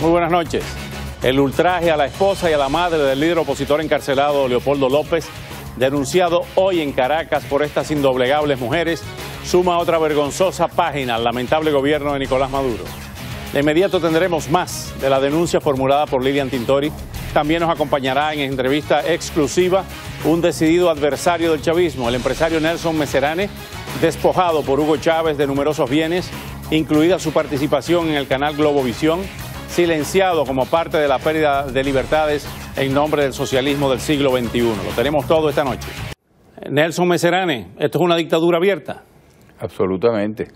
Muy buenas noches. El ultraje a la esposa y a la madre del líder opositor encarcelado Leopoldo López, denunciado hoy en Caracas por estas indoblegables mujeres, suma otra vergonzosa página al lamentable gobierno de Nicolás Maduro. De inmediato tendremos más de la denuncia formulada por Lilian Tintori. También nos acompañará en entrevista exclusiva un decidido adversario del chavismo, el empresario Nelson Meserane, despojado por Hugo Chávez de numerosos bienes, incluida su participación en el canal Globovisión silenciado como parte de la pérdida de libertades en nombre del socialismo del siglo XXI. Lo tenemos todo esta noche. Nelson Meserane, ¿esto es una dictadura abierta? Absolutamente.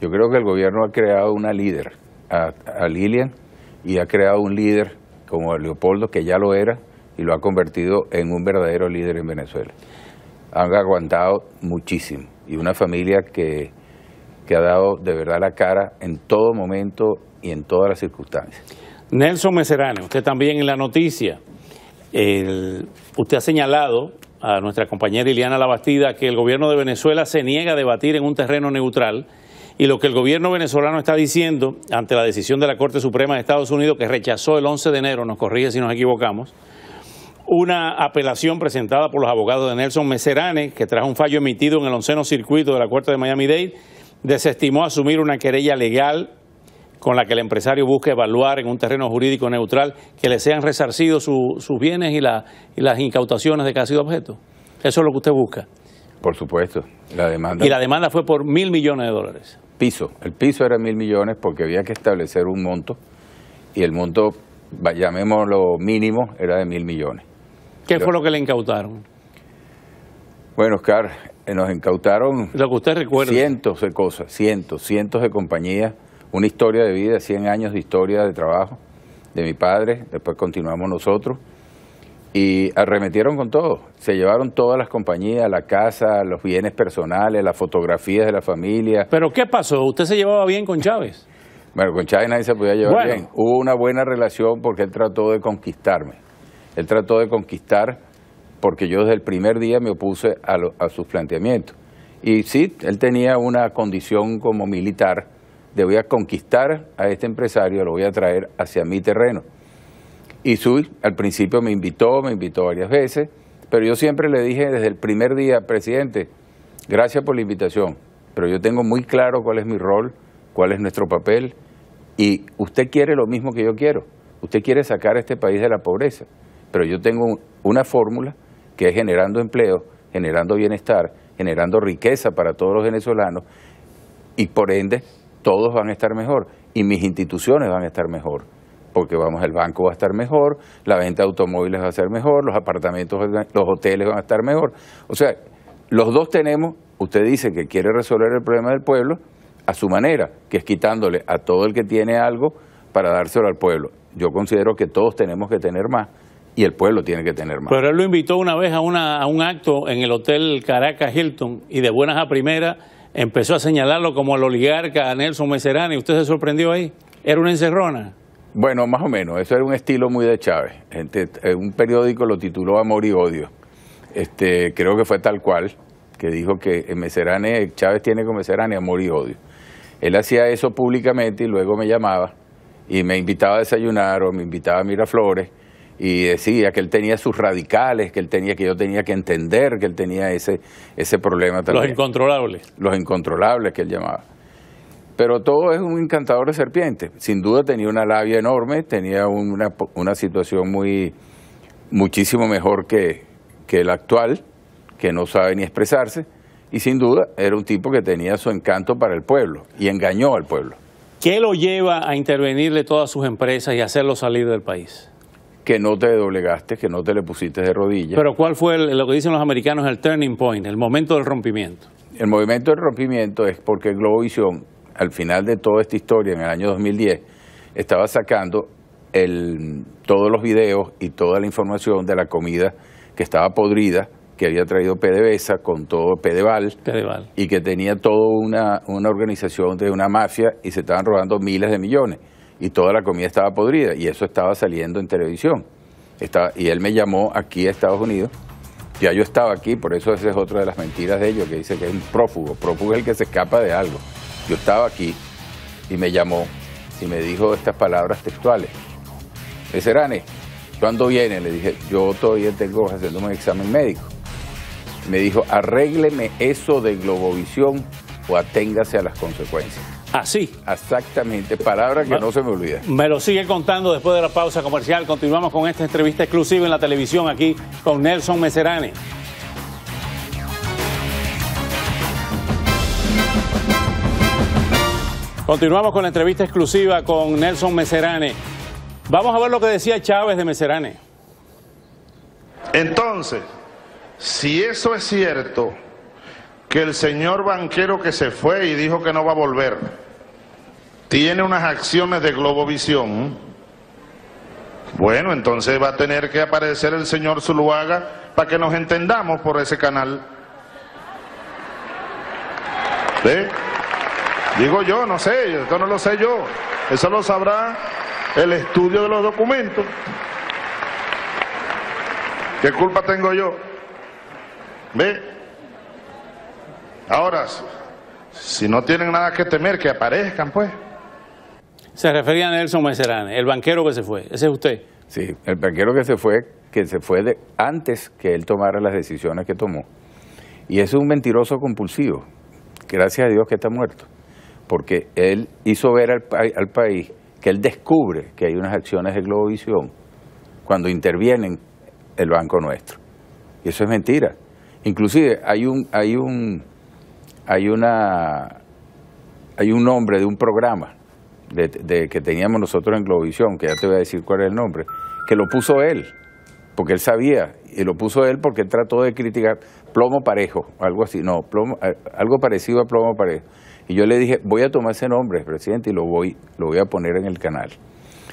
Yo creo que el gobierno ha creado una líder, a, a Lilian, y ha creado un líder como Leopoldo, que ya lo era, y lo ha convertido en un verdadero líder en Venezuela. Han aguantado muchísimo. Y una familia que que ha dado de verdad la cara en todo momento y en todas las circunstancias. Nelson Meserano, usted también en la noticia. usted ha señalado a nuestra compañera Iliana Labastida que el gobierno de Venezuela se niega a debatir en un terreno neutral y lo que el gobierno venezolano está diciendo ante la decisión de la Corte Suprema de Estados Unidos que rechazó el 11 de enero, nos corrige si nos equivocamos, una apelación presentada por los abogados de Nelson Meserane que trajo un fallo emitido en el onceno circuito de la Corte de Miami-Dade desestimó asumir una querella legal con la que el empresario busca evaluar en un terreno jurídico neutral que le sean resarcidos sus bienes y, las incautaciones de casi ha sido objeto. Eso es lo que usted busca. Por supuesto, la demanda. Y la demanda fue por mil millones de dólares. Piso, el piso era mil millones porque había que establecer un monto y el monto, llamémoslo mínimo, era de mil millones. ¿Qué fue lo que le incautaron? Bueno, Oscar, eh, nos incautaron cientos de cosas, cientos, cientos de compañías, una historia de vida, 100 años de historia de trabajo de mi padre, después continuamos nosotros, y arremetieron con todo, se llevaron todas las compañías, la casa, los bienes personales, las fotografías de la familia. ¿Pero qué pasó? ¿Usted se llevaba bien con Chávez? Bueno, con Chávez nadie se podía llevar bien. Hubo una buena relación porque él trató de conquistarme. Él trató de conquistar porque yo desde el primer día me opuse a, a sus planteamientos. Y sí, él tenía una condición como militar de voy a conquistar a este empresario, lo voy a traer hacia mi terreno. Y su, al principio me invitó, me invitó varias veces, pero yo siempre le dije desde el primer día, presidente, gracias por la invitación, pero yo tengo muy claro cuál es mi rol, cuál es nuestro papel, y usted quiere lo mismo que yo quiero, usted quiere sacar a este país de la pobreza, pero yo tengo una fórmula que es generando empleo, generando bienestar, generando riqueza para todos los venezolanos y por ende todos van a estar mejor y mis instituciones van a estar mejor porque vamos, el banco va a estar mejor, la venta de automóviles va a ser mejor, los apartamentos, los hoteles van a estar mejor. O sea, los dos tenemos, usted dice que quiere resolver el problema del pueblo a su manera, que es quitándole a todo el que tiene algo para dárselo al pueblo. Yo considero que todos tenemos que tener más y el pueblo tiene que tener más. Pero él lo invitó una vez a, una, a un acto en el Hotel Caracas Hilton y de buenas a primeras empezó a señalarlo como al oligarca Nelson y ¿Usted se sorprendió ahí? ¿Era una encerrona? Bueno, más o menos. Eso era un estilo muy de Chávez. Este, eh, un periódico lo tituló Amor y Odio. Este, creo que fue tal cual, que dijo que Chávez tiene con meserane amor y odio. Él hacía eso públicamente y luego me llamaba y me invitaba a desayunar o me invitaba a Miraflores y decía eh, que él tenía sus radicales, que él tenía que yo tenía que entender, que él tenía ese, ese problema también. Los incontrolables. Los incontrolables que él llamaba. Pero todo es un encantador de serpientes. Sin duda tenía una labia enorme, tenía una, una situación muy muchísimo mejor que, que el actual, que no sabe ni expresarse, y sin duda era un tipo que tenía su encanto para el pueblo y engañó al pueblo. ¿Qué lo lleva a intervenirle todas sus empresas y hacerlo salir del país? que no te doblegaste, que no te le pusiste de rodillas. Pero ¿cuál fue lo que dicen los americanos el turning point, el momento del rompimiento? El movimiento del rompimiento es porque Globovisión, al final de toda esta historia, en el año 2010, estaba sacando el, todos los videos y toda la información de la comida que estaba podrida, que había traído PDVSA con todo Pedeval, y que tenía toda una, una organización de una mafia y se estaban robando miles de millones y toda la comida estaba podrida y eso estaba saliendo en televisión. y él me llamó aquí a Estados Unidos. Ya yo estaba aquí, por eso esa es otra de las mentiras de ellos, que dice que es un prófugo. Prófugo es el que se escapa de algo. Yo estaba aquí y me llamó y me dijo estas palabras textuales. Eserane, ¿cuándo viene? Le dije, yo todavía tengo haciendo un examen médico. Me dijo, arrégleme eso de Globovisión o aténgase a las consecuencias. Así. Exactamente, palabra que no se me olvida. Me lo sigue contando después de la pausa comercial. Continuamos con esta entrevista exclusiva en la televisión aquí con Nelson Meserani. Continuamos con la entrevista exclusiva con Nelson Meserane. Vamos a ver lo que decía Chávez de Meserane. Entonces, si eso es cierto, que el señor banquero que se fue y dijo que no va a volver, tiene unas acciones de Globovisión, bueno, entonces va a tener que aparecer el señor Zuluaga para que nos entendamos por ese canal. ¿Ve? Digo yo, no sé, esto no lo sé yo. Eso lo sabrá el estudio de los documentos. ¿Qué culpa tengo yo? ¿Ve? Ahora, si no tienen nada que temer, que aparezcan, pues. Se refería a Nelson mecerán el banquero que se fue. Ese es usted. Sí, el banquero que se fue, que se fue antes que él tomara las decisiones que tomó. Y es un mentiroso compulsivo. Gracias a Dios que está muerto. Porque él hizo ver al, país que él descubre que hay unas acciones de Globovisión cuando intervienen el Banco Nuestro. Y eso es mentira. Inclusive hay un, hay un, hay una, hay un nombre de un programa de, que teníamos nosotros en Globovisión, que ya te voy a decir cuál es el nombre, que lo puso él, porque él sabía, y lo puso él porque él trató de criticar plomo parejo, algo así, no, plomo, algo parecido a plomo parejo. Y yo le dije, voy a tomar ese nombre, presidente, y lo voy, lo voy a poner en el canal.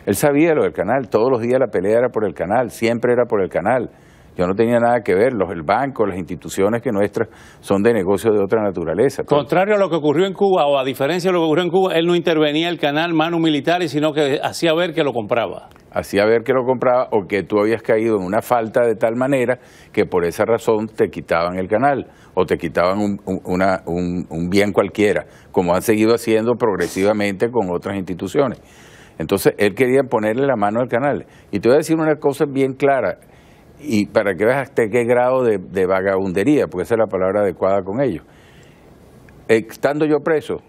Él sabía lo del canal, todos los días la pelea era por el canal, siempre era por el canal. Yo no tenía nada que ver, los, el banco, las instituciones que nuestras son de negocios de otra naturaleza. Contrario a lo que ocurrió en Cuba, o a diferencia de lo que ocurrió en Cuba, él no intervenía el canal mano militares, sino que hacía ver que lo compraba. Hacía ver que lo compraba o que tú habías caído en una falta de tal manera que por esa razón te quitaban el canal o te quitaban un, un bien cualquiera, como han seguido haciendo progresivamente con otras instituciones. Entonces él quería ponerle la mano al canal. Y te voy a decir una cosa bien clara y para que veas hasta qué grado de, vagabundería, porque esa es la palabra adecuada con ellos. Estando yo preso,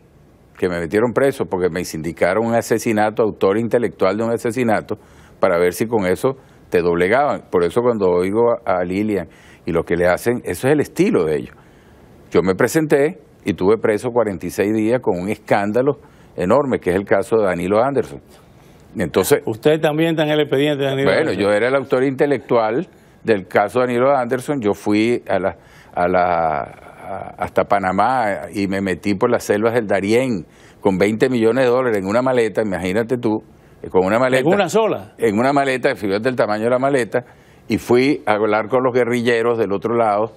que me metieron preso porque me sindicaron un asesinato, autor intelectual de un asesinato, para ver si con eso te doblegaban. Por eso cuando oigo a, a Lilian y lo que le hacen, eso es el estilo de ellos. Yo me presenté y tuve preso 46 días con un escándalo enorme, que es el caso de Danilo Anderson. Entonces, Usted también está en el expediente de Danilo Bueno, yo era el autor intelectual del caso de Danilo Anderson. Yo fui a la, a la, hasta Panamá y me metí por las selvas del Darién con 20 millones de dólares en una maleta, imagínate tú, eh, con una maleta. ¿En una sola? En una maleta, fíjate el tamaño de la maleta, y fui a hablar con los guerrilleros del otro lado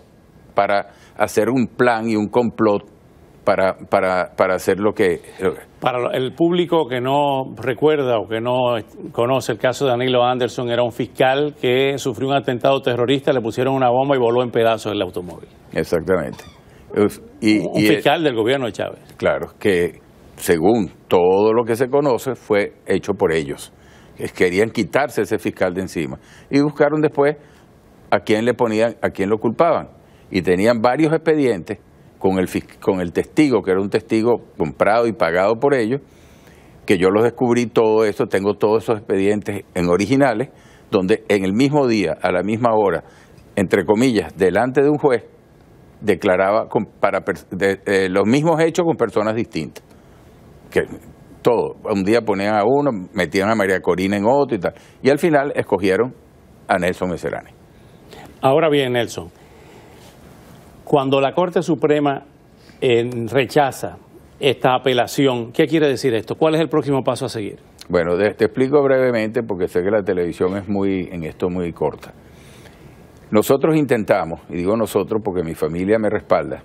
para hacer un plan y un complot para, para, para hacer lo que... Eh, para el público que no recuerda o que no conoce el caso de Danilo Anderson, era un fiscal que sufrió un atentado terrorista, le pusieron una bomba y voló en pedazos el automóvil. Exactamente. Y, un fiscal del gobierno de Chávez. Claro, que según todo lo que se conoce fue hecho por ellos. Querían quitarse ese fiscal de encima. Y buscaron después a quién le ponían, a quién lo culpaban. Y tenían varios expedientes con el, con el testigo, que era un testigo comprado y pagado por ellos, que yo los descubrí todo eso, tengo todos esos expedientes en originales, donde en el mismo día, a la misma hora, entre comillas, delante de un juez, declaraba para eh, los mismos hechos con personas distintas. Que todo, un día ponían a uno, metían a María Corina en otro y tal. Y al final escogieron a Nelson Meserani. Ahora bien, Nelson, cuando la Corte Suprema eh, rechaza esta apelación, ¿qué quiere decir esto? ¿Cuál es el próximo paso a seguir? Bueno, te explico brevemente porque sé que la televisión es muy en esto muy corta. Nosotros intentamos, y digo nosotros porque mi familia me respalda,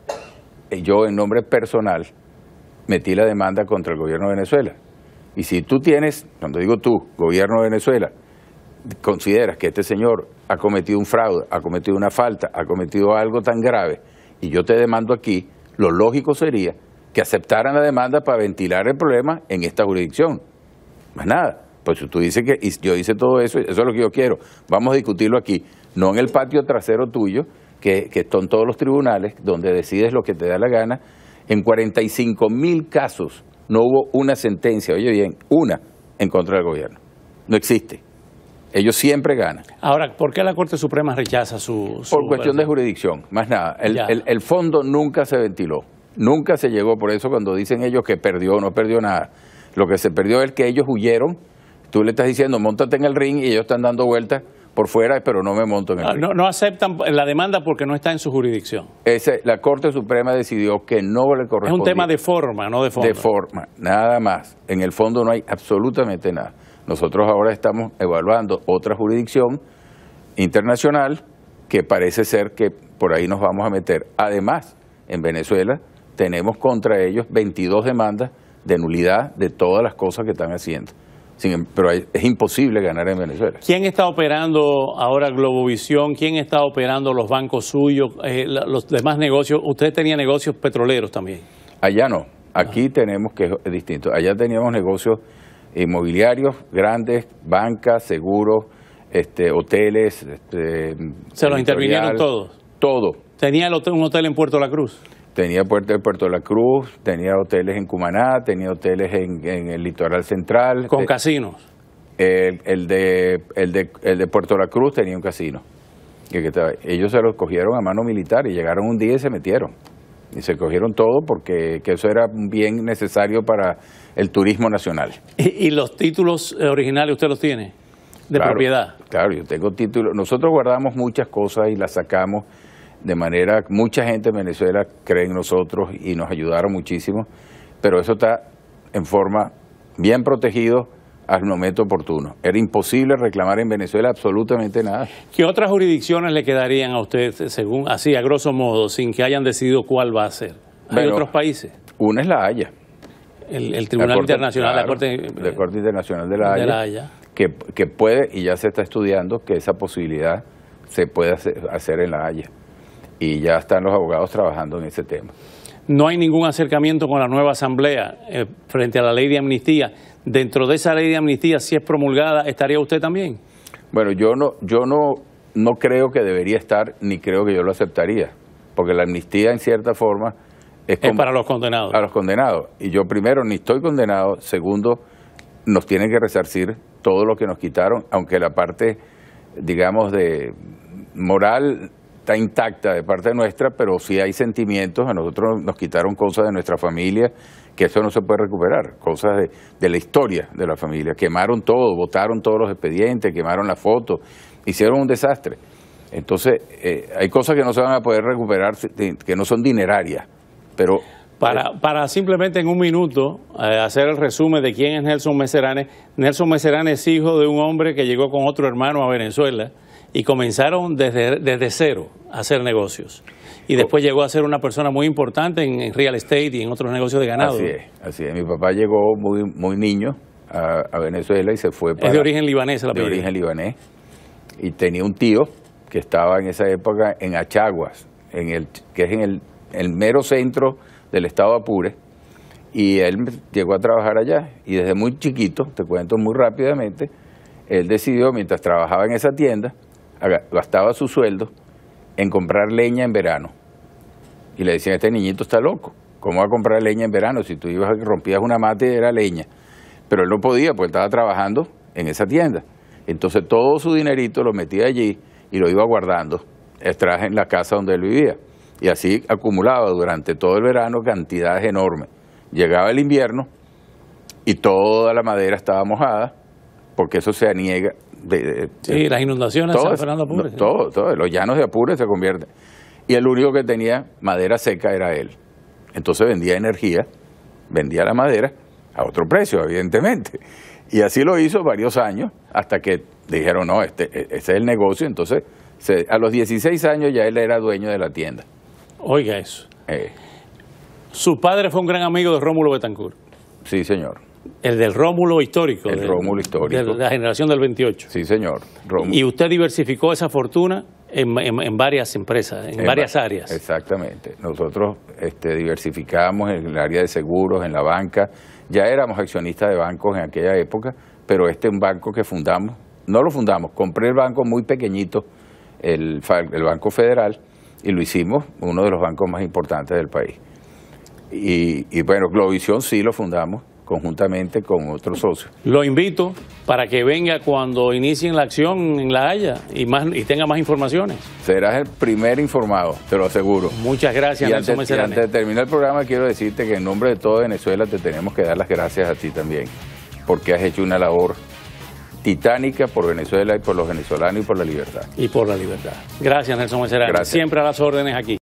eh, yo en nombre personal metí la demanda contra el gobierno de Venezuela. Y si tú tienes, cuando digo tú, gobierno de Venezuela, consideras que este señor ha cometido un fraude, ha cometido una falta, ha cometido algo tan grave y yo te demando aquí, lo lógico sería que aceptaran la demanda para ventilar el problema en esta jurisdicción. Más nada. Pues tú dices que yo hice todo eso, eso es lo que yo quiero. Vamos a discutirlo aquí, no en el patio trasero tuyo, que, que son todos los tribunales donde decides lo que te da la gana. En 45 mil casos no hubo una sentencia, oye bien, una en contra del gobierno. No existe. Ellos siempre ganan. Ahora, ¿por qué la Corte Suprema rechaza su... por cuestión de jurisdicción, más nada. El, fondo nunca se ventiló, nunca se llegó. Por eso cuando dicen ellos que perdió, no perdió nada. Lo que se perdió es que ellos huyeron. Tú le estás diciendo, montate en el ring y ellos están dando vueltas por fuera, pero no me monto en el ah, no, ring. No, aceptan la demanda porque no está en su jurisdicción. Ese, la Corte Suprema decidió que no le corresponde. Es un tema de forma, no de fondo. De forma, nada más. En el fondo no hay absolutamente nada. Nosotros ahora estamos evaluando otra jurisdicción internacional que parece ser que por ahí nos vamos a meter. Además, en Venezuela tenemos contra ellos 22 demandas de nulidad de todas las cosas que están haciendo. Em, pero es imposible ganar en Venezuela. ¿Quién está operando ahora Globovisión? ¿Quién está operando los bancos suyos, eh, los demás negocios? Usted tenía negocios petroleros también. Allá no. Aquí ah. tenemos que es distinto. Allá teníamos negocios inmobiliarios grandes, bancas, seguros, este, hoteles. Este, ¿Se los intervinieron todos? Todo. ¿Tenía un hotel en Puerto La Cruz? Tenía puerto de Puerto La Cruz, tenía hoteles en Cumaná, tenía hoteles en, el litoral central. ¿Con eh, casinos? El, de, el, de, Puerto La Cruz tenía un casino. ellos se los cogieron a mano militar y llegaron un día y se metieron. Y se cogieron todo porque eso era bien necesario para el turismo nacional. ¿Y, los títulos eh, originales usted los tiene? De propiedad. Claro, yo tengo títulos. Nosotros guardamos muchas cosas y las sacamos de manera. Mucha gente en Venezuela cree en nosotros y nos ayudaron muchísimo, pero eso está en forma bien protegido al momento oportuno. Era imposible reclamar en Venezuela absolutamente nada. ¿Qué otras jurisdicciones le quedarían a usted, según así, a grosso modo, sin que hayan decidido cuál va a ser? ¿Hay otros países? Una es La Haya. El, Tribunal Internacional, de la, corte, Internacional de La Haya, Que, puede, y ya se está estudiando, que esa posibilidad se puede hacer en La Haya. Y ya están los abogados trabajando en ese tema no hay ningún acercamiento con la nueva Asamblea eh, frente a la ley de amnistía. Dentro de esa ley de amnistía, si es promulgada, ¿estaría usted también? Bueno, yo no, yo no, no creo que debería estar, ni creo que yo lo aceptaría, porque la amnistía en cierta forma es, para los condenados. A los condenados. Y yo primero, ni estoy condenado, segundo, nos tienen que resarcir todo lo que nos quitaron, aunque la parte, digamos, de moral está intacta de parte nuestra, pero si hay sentimientos. A nosotros nos quitaron cosas de nuestra familia, que eso no se puede recuperar, cosas de, la historia de la familia. Quemaron todo, botaron todos los expedientes, quemaron la foto, hicieron un desastre. Entonces, eh, hay cosas que no se van a poder recuperar, que no son dinerarias, pero... Para, para simplemente en un minuto eh, hacer el resumen de quién es Nelson Meseranes. Nelson Meseranes es hijo de un hombre que llegó con otro hermano a Venezuela, y comenzaron desde, desde cero a hacer negocios. Y después llegó a ser una persona muy importante en, real estate y en otros negocios de ganado. Así es, así es. Mi papá llegó muy, muy niño a, Venezuela y se fue para... Es de origen libanés la De origen libanés. Y tenía un tío que estaba en esa época en Achaguas, en el, que es en el, el mero centro del estado Apure. Y él llegó a trabajar allá y desde muy chiquito, te cuento muy rápidamente, él decidió, mientras trabajaba en esa tienda, gastaba su sueldo en comprar leña en verano. Y le decían, este niñito está loco, ¿cómo va a comprar leña en verano? Si tú ibas a que rompías una mate era leña. Pero él no podía, porque estaba trabajando en esa tienda. Entonces todo su dinerito lo metía allí y lo iba guardando, extraje en la casa donde él vivía. Y así acumulaba durante todo el verano cantidades enormes. Llegaba el invierno y toda la madera estaba mojada, porque eso se aniega, sí, las inundaciones todo, San Fernando Apure. todo, los llanos de Apure se convierten. Y el único que tenía madera seca era él. Entonces vendía energía, vendía la madera a otro precio, evidentemente. Y así lo hizo varios años, hasta que dijeron, no, este, e, es el negocio. Entonces, a los 16 años ya él era dueño de la tienda. Oiga eso. Eh. Su padre fue un gran amigo de Rómulo Betancourt. Sí, señor. El del Rómulo histórico. El Rómulo histórico. De la generación del 28. Sí, señor. Y usted diversificó esa fortuna en, varias empresas, en, varias áreas. Exactamente. Nosotros este, diversificamos en el área de seguros, en la banca. Ya éramos accionistas de bancos en aquella época, pero este es un banco que fundamos. No lo fundamos, compré el banco muy pequeñito, el, Banco Federal, y lo hicimos uno de los bancos más importantes del país. Y, bueno, Glovisión sí lo fundamos conjuntamente con otros socios. Lo invito para que venga cuando inicien la acción en La Haya y, más, y tenga más informaciones. Serás el primer informado, te lo aseguro. Muchas gracias, Nelson antes, y antes de terminar el programa, quiero decirte que en nombre de toda Venezuela te tenemos que dar las gracias a ti también, porque has hecho una labor titánica por Venezuela y por los venezolanos y por la libertad. Y por la libertad. Gracias, Nelson Gracias. Siempre a las órdenes aquí.